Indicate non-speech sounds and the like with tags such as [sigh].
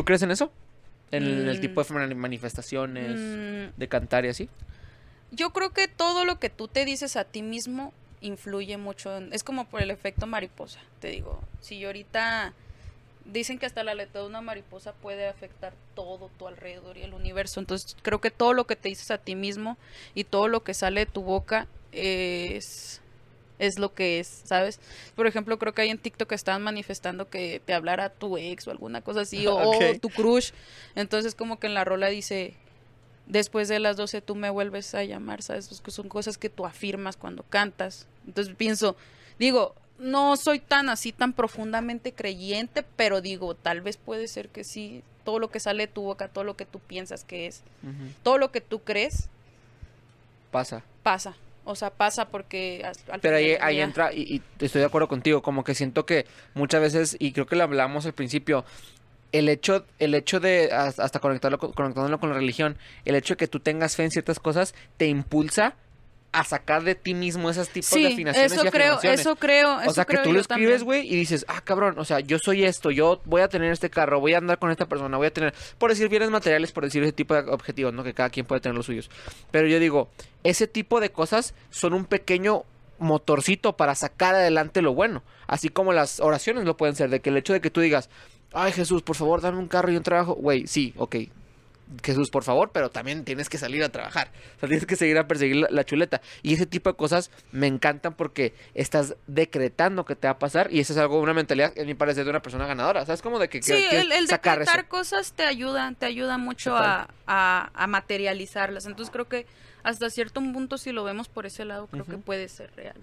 ¿Tú crees en eso? ¿En el, tipo de mm. manifestaciones, mm. de cantar y así? Yo creo que todo lo que tú te dices a ti mismo influye mucho. es como por el efecto mariposa, te digo. Si yo ahorita dicen que hasta la letra de una mariposa puede afectar todo tu alrededor y el universo. Entonces creo que todo lo que te dices a ti mismo y todo lo que sale de tu boca es es lo que es, ¿sabes? Por ejemplo, creo que hay en TikTok que estaban manifestando que te hablara tu ex o alguna cosa así, o [laughs] tu crush. Entonces, como que en la rola dice, después de las 12 tú me vuelves a llamar, ¿sabes? Que son cosas que tú afirmas cuando cantas. Entonces pienso, digo, no soy tan así, tan profundamente creyente, pero digo, tal vez puede ser que sí, todo lo que sale de tu boca, todo lo que tú piensas que es, todo lo que tú crees, pasa. Pasa. O sea, pasa porque... Pero ahí, ahí entra, y, estoy de acuerdo contigo, como que siento que muchas veces, y creo que lo hablamos al principio, el hecho, el hecho de, hasta conectarlo, conectándolo con la religión, el hecho de que tú tengas fe en ciertas cosas te impulsa a sacar de ti mismo esas tipos de afinaciones. Eso creo, eso creo. o sea, que tú lo escribes, güey, y dices, ah, cabrón, o sea, yo soy esto, yo voy a tener este carro, voy a andar con esta persona, voy a tener, por decir bienes materiales, por decir ese tipo de objetivos, ¿no? Que cada quien puede tener los suyos. Pero yo digo, ese tipo de cosas son un pequeño motorcito para sacar adelante lo bueno. Así como las oraciones lo pueden ser, de que el hecho de que tú digas, ay Jesús, por favor, dame un carro y un trabajo, güey, sí, ok, Jesús, por favor, pero también tienes que salir a trabajar. O sea, tienes que seguir a perseguir la, chuleta. Y ese tipo de cosas me encantan porque estás decretando que te va a pasar y esa es algo, una mentalidad, en me parece de una persona ganadora. ¿Sabes como de que el, el sacar cosas te ayuda, te ayuda mucho a, materializarlas. Entonces creo que hasta cierto punto, si lo vemos por ese lado, creo que puede ser real.